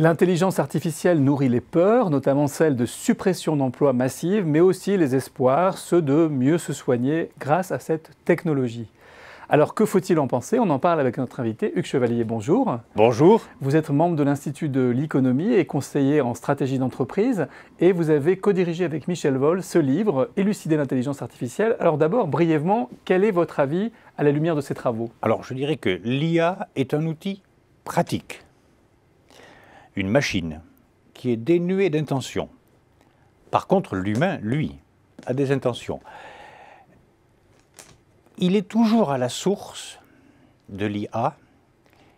L'intelligence artificielle nourrit les peurs, notamment celles de suppression d'emplois massives, mais aussi les espoirs, ceux de mieux se soigner grâce à cette technologie. Alors que faut-il en penser On en parle avec notre invité Hugues Chevalier. Bonjour. Bonjour. Vous êtes membre de l'Institut de l'économie et conseiller en stratégie d'entreprise et vous avez co-dirigé avec Michel Vol ce livre Élucider l'intelligence artificielle. Alors d'abord, brièvement, quel est votre avis à la lumière de ces travaux Alors je dirais que l'IA est un outil pratique une machine qui est dénuée d'intention. Par contre, l'humain, lui, a des intentions. Il est toujours à la source de l'IA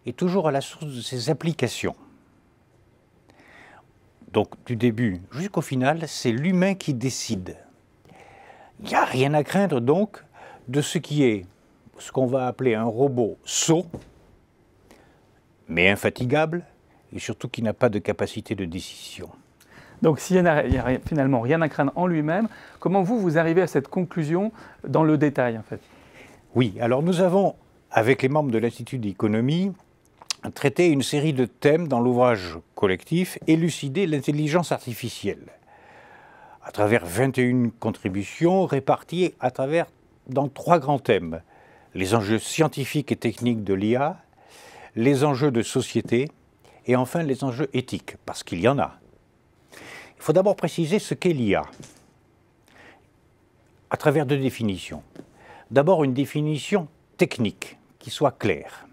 et toujours à la source de ses applications. Donc du début jusqu'au final, c'est l'humain qui décide. Il n'y a rien à craindre donc de ce qui est ce qu'on va appeler un robot sot, mais infatigable, et surtout qui n'a pas de capacité de décision. Donc s'il n'y a, finalement rien à craindre en lui-même, comment vous, vous arrivez à cette conclusion dans le détail en fait Oui, alors nous avons, avec les membres de l'Institut d'économie, traité une série de thèmes dans l'ouvrage collectif Élucider l'intelligence artificielle, à travers 21 contributions réparties à travers dans trois grands thèmes les enjeux scientifiques et techniques de l'IA, les enjeux de société et enfin les enjeux éthiques, parce qu'il y en a. Il faut d'abord préciser ce qu'est l'IA à travers deux définitions. D'abord une définition technique qui soit claire.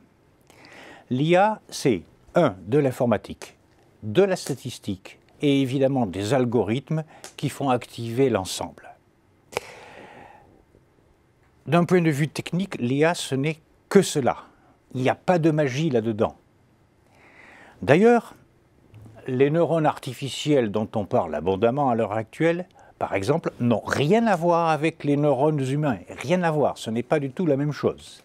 L'IA, c'est un de l'informatique, de la statistique et évidemment des algorithmes qui font activer l'ensemble. D'un point de vue technique, l'IA, ce n'est que cela. Il n'y a pas de magie là-dedans. D'ailleurs, les neurones artificiels dont on parle abondamment à l'heure actuelle, par exemple, n'ont rien à voir avec les neurones humains. Rien à voir, ce n'est pas du tout la même chose.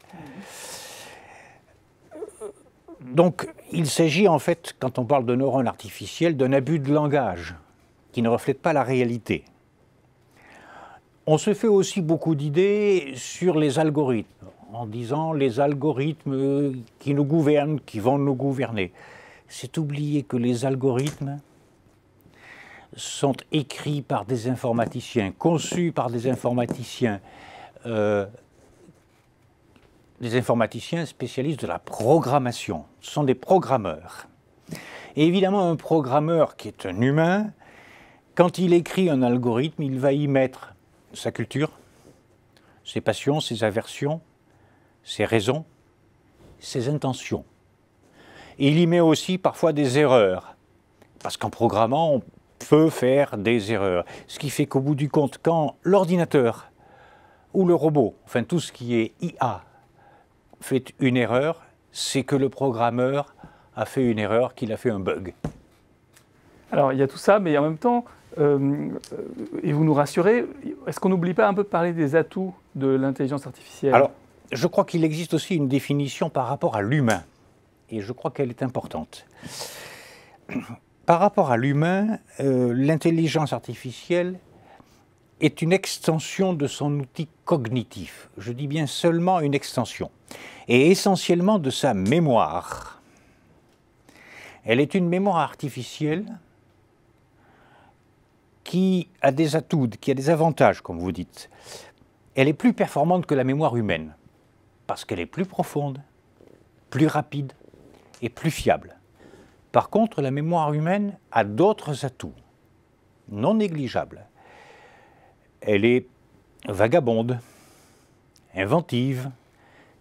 Donc, il s'agit en fait, quand on parle de neurones artificiels, d'un abus de langage qui ne reflète pas la réalité. On se fait aussi beaucoup d'idées sur les algorithmes, en disant les algorithmes qui nous gouvernent, qui vont nous gouverner c'est oublier que les algorithmes sont écrits par des informaticiens, conçus par des informaticiens, euh, des informaticiens spécialistes de la programmation, ce sont des programmeurs. Et évidemment, un programmeur qui est un humain, quand il écrit un algorithme, il va y mettre sa culture, ses passions, ses aversions, ses raisons, ses intentions il y met aussi parfois des erreurs. Parce qu'en programmant, on peut faire des erreurs. Ce qui fait qu'au bout du compte, quand l'ordinateur ou le robot, enfin tout ce qui est IA, fait une erreur, c'est que le programmeur a fait une erreur, qu'il a fait un bug. Alors il y a tout ça, mais en même temps, euh, et vous nous rassurez, est-ce qu'on n'oublie pas un peu de parler des atouts de l'intelligence artificielle Alors, je crois qu'il existe aussi une définition par rapport à l'humain et je crois qu'elle est importante. Par rapport à l'humain, euh, l'intelligence artificielle est une extension de son outil cognitif. Je dis bien seulement une extension, et essentiellement de sa mémoire. Elle est une mémoire artificielle qui a des atouts, qui a des avantages, comme vous dites. Elle est plus performante que la mémoire humaine, parce qu'elle est plus profonde, plus rapide, est plus fiable. Par contre, la mémoire humaine a d'autres atouts non négligeables. Elle est vagabonde, inventive,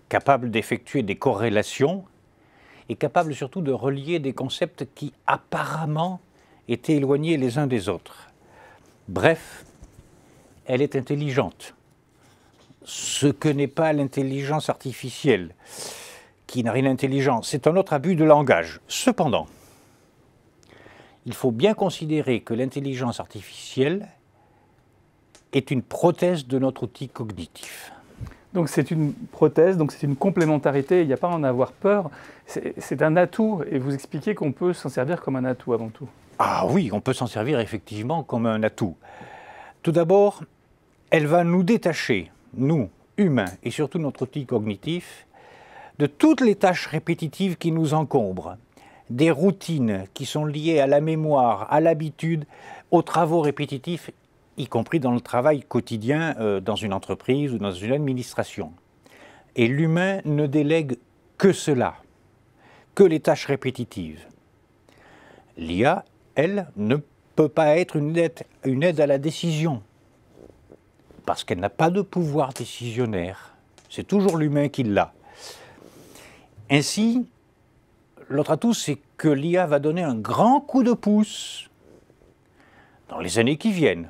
capable d'effectuer des corrélations et capable surtout de relier des concepts qui apparemment étaient éloignés les uns des autres. Bref, elle est intelligente, ce que n'est pas l'intelligence artificielle qui n'a rien d'intelligent. C'est un autre abus de langage. Cependant, il faut bien considérer que l'intelligence artificielle est une prothèse de notre outil cognitif. Donc c'est une prothèse, donc c'est une complémentarité, il n'y a pas à en avoir peur. C'est un atout, et vous expliquez qu'on peut s'en servir comme un atout avant tout. Ah oui, on peut s'en servir effectivement comme un atout. Tout d'abord, elle va nous détacher, nous, humains, et surtout notre outil cognitif, de toutes les tâches répétitives qui nous encombrent, des routines qui sont liées à la mémoire, à l'habitude, aux travaux répétitifs, y compris dans le travail quotidien euh, dans une entreprise ou dans une administration. Et l'humain ne délègue que cela, que les tâches répétitives. L'IA, elle, ne peut pas être une aide à la décision, parce qu'elle n'a pas de pouvoir décisionnaire. C'est toujours l'humain qui l'a. Ainsi, l'autre atout, c'est que l'IA va donner un grand coup de pouce dans les années qui viennent,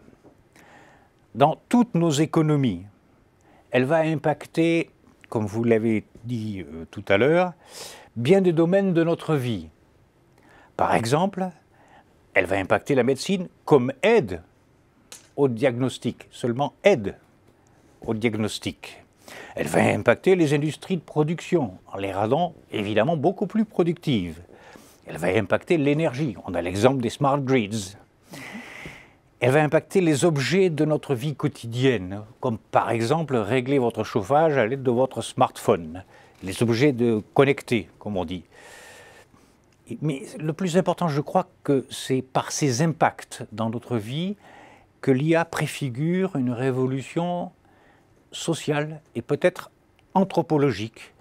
dans toutes nos économies. Elle va impacter, comme vous l'avez dit euh, tout à l'heure, bien des domaines de notre vie. Par exemple, elle va impacter la médecine comme aide au diagnostic, seulement aide au diagnostic. Elle va impacter les industries de production en les rendant évidemment beaucoup plus productives. Elle va impacter l'énergie. On a l'exemple des smart grids. Elle va impacter les objets de notre vie quotidienne, comme par exemple régler votre chauffage à l'aide de votre smartphone, les objets de connectés, comme on dit. Mais le plus important, je crois que c'est par ces impacts dans notre vie que l'IA préfigure une révolution sociale et peut-être anthropologique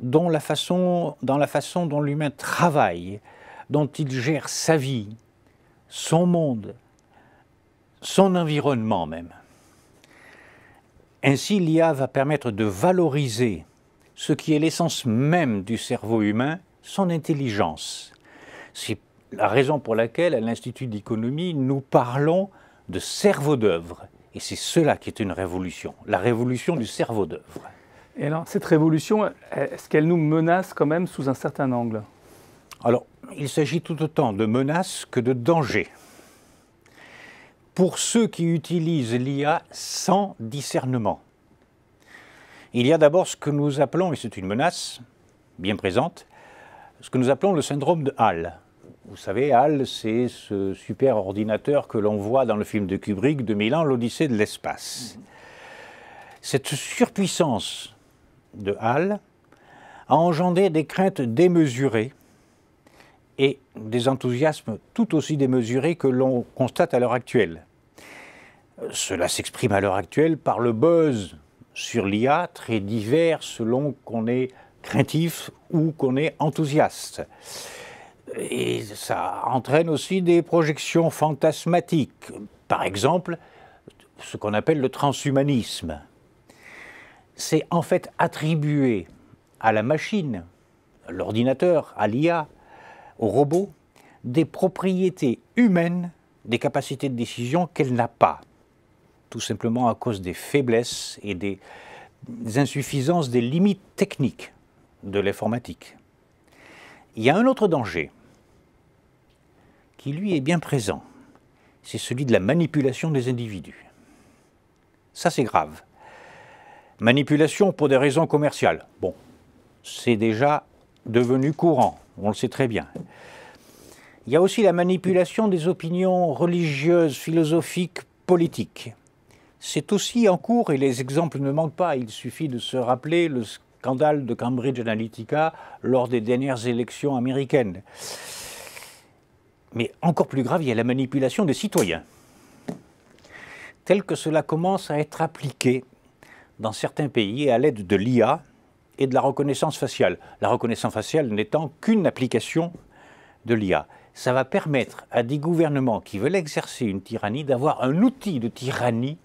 dans la façon, dans la façon dont l'humain travaille, dont il gère sa vie, son monde, son environnement même. Ainsi, l'IA va permettre de valoriser ce qui est l'essence même du cerveau humain, son intelligence. C'est la raison pour laquelle, à l'Institut d'économie, nous parlons de cerveau d'œuvre. Et c'est cela qui est une révolution, la révolution du cerveau d'œuvre. Et alors, cette révolution, est-ce qu'elle nous menace quand même sous un certain angle Alors, il s'agit tout autant de menaces que de dangers. Pour ceux qui utilisent l'IA sans discernement, il y a d'abord ce que nous appelons, et c'est une menace bien présente, ce que nous appelons le syndrome de Hall. Vous savez, HAL, c'est ce super ordinateur que l'on voit dans le film de Kubrick, de Milan, l'Odyssée de l'espace. Cette surpuissance de HAL a engendré des craintes démesurées et des enthousiasmes tout aussi démesurés que l'on constate à l'heure actuelle. Cela s'exprime à l'heure actuelle par le buzz sur l'IA, très divers selon qu'on est craintif ou qu'on est enthousiaste. Et ça entraîne aussi des projections fantasmatiques. Par exemple, ce qu'on appelle le transhumanisme. C'est en fait attribuer à la machine, l'ordinateur, à l'IA, au robot, des propriétés humaines, des capacités de décision qu'elle n'a pas, tout simplement à cause des faiblesses et des, des insuffisances des limites techniques de l'informatique. Il y a un autre danger, qui lui est bien présent, c'est celui de la manipulation des individus. Ça, c'est grave. Manipulation pour des raisons commerciales. Bon, c'est déjà devenu courant, on le sait très bien. Il y a aussi la manipulation des opinions religieuses, philosophiques, politiques. C'est aussi en cours, et les exemples ne manquent pas, il suffit de se rappeler le scandale de Cambridge Analytica lors des dernières élections américaines. Mais encore plus grave, il y a la manipulation des citoyens. Tel que cela commence à être appliqué dans certains pays à l'aide de l'IA et de la reconnaissance faciale. La reconnaissance faciale n'étant qu'une application de l'IA. Ça va permettre à des gouvernements qui veulent exercer une tyrannie d'avoir un outil de tyrannie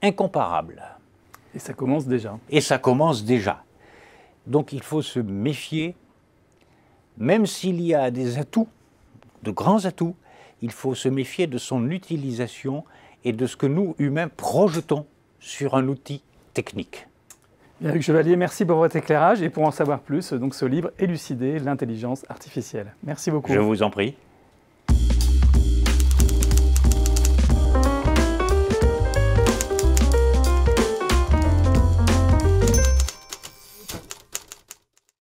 incomparable. Et ça commence déjà. Et ça commence déjà. Donc il faut se méfier, même s'il y a des atouts de grands atouts. Il faut se méfier de son utilisation et de ce que nous, humains, projetons sur un outil technique. Éric Chevalier, merci pour votre éclairage et pour en savoir plus, donc ce livre Élucider l'intelligence artificielle. Merci beaucoup. Je vous en prie.